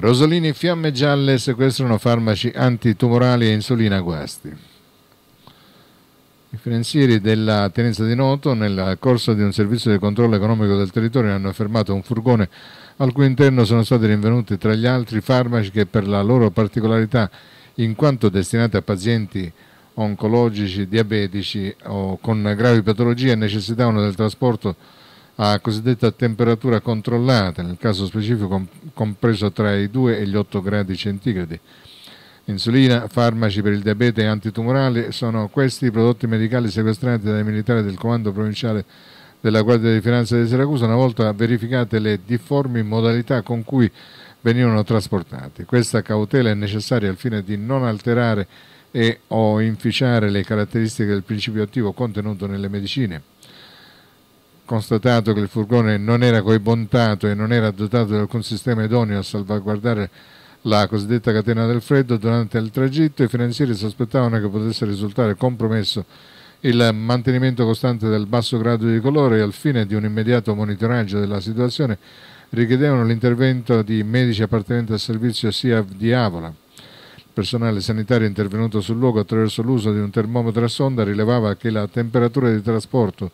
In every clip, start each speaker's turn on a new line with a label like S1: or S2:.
S1: Rosolini Fiamme Gialle sequestrano farmaci antitumorali e insulina guasti. I finanzieri della tenenza di Noto, nel corso di un servizio di controllo economico del territorio, hanno fermato un furgone al cui interno sono stati rinvenuti tra gli altri farmaci che per la loro particolarità, in quanto destinati a pazienti oncologici, diabetici o con gravi patologie, necessitavano del trasporto a cosiddetta temperatura controllata, nel caso specifico compresa tra i 2 e gli 8 gradi centigradi. Insulina, farmaci per il diabete e antitumorali sono questi i prodotti medicali sequestrati dai militari del comando provinciale della Guardia di Finanza di Siracusa una volta verificate le difformi modalità con cui venivano trasportati. Questa cautela è necessaria al fine di non alterare e o inficiare le caratteristiche del principio attivo contenuto nelle medicine constatato che il furgone non era coibontato e non era dotato di alcun sistema idoneo a salvaguardare la cosiddetta catena del freddo durante il tragitto, i finanzieri sospettavano che potesse risultare compromesso il mantenimento costante del basso grado di colore e al fine di un immediato monitoraggio della situazione richiedevano l'intervento di medici appartenenti al servizio SIAV di Avola. Il personale sanitario intervenuto sul luogo attraverso l'uso di un termometro a sonda rilevava che la temperatura di trasporto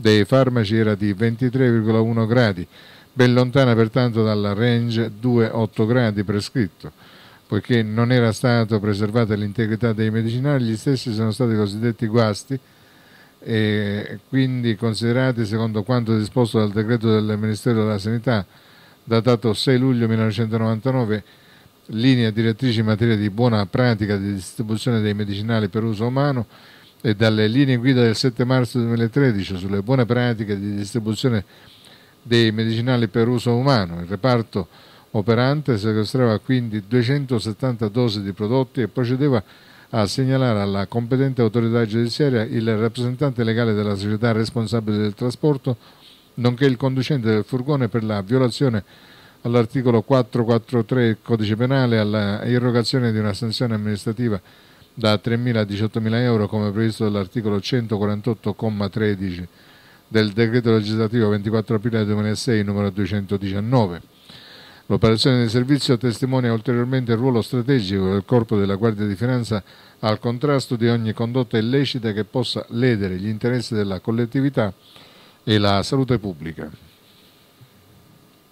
S1: dei farmaci era di 23,1 gradi, ben lontana pertanto dalla range 2,8 gradi prescritto. Poiché non era stata preservata l'integrità dei medicinali, gli stessi sono stati cosiddetti guasti e quindi considerati secondo quanto disposto dal decreto del Ministero della Sanità datato 6 luglio 1999 linea direttrice in materia di buona pratica di distribuzione dei medicinali per uso umano e dalle linee guida del 7 marzo 2013 sulle buone pratiche di distribuzione dei medicinali per uso umano. Il reparto operante sequestrava quindi 270 dosi di prodotti e procedeva a segnalare alla competente autorità giudiziaria il rappresentante legale della società responsabile del trasporto, nonché il conducente del furgone per la violazione all'articolo 443 del codice penale alla irrogazione di una sanzione amministrativa da 3.000 a 18.000 euro come previsto dall'articolo 148,13 del decreto legislativo 24 aprile 2006 numero 219. L'operazione di servizio testimonia ulteriormente il ruolo strategico del Corpo della Guardia di Finanza al contrasto di ogni condotta illecita che possa ledere gli interessi della collettività e la salute pubblica.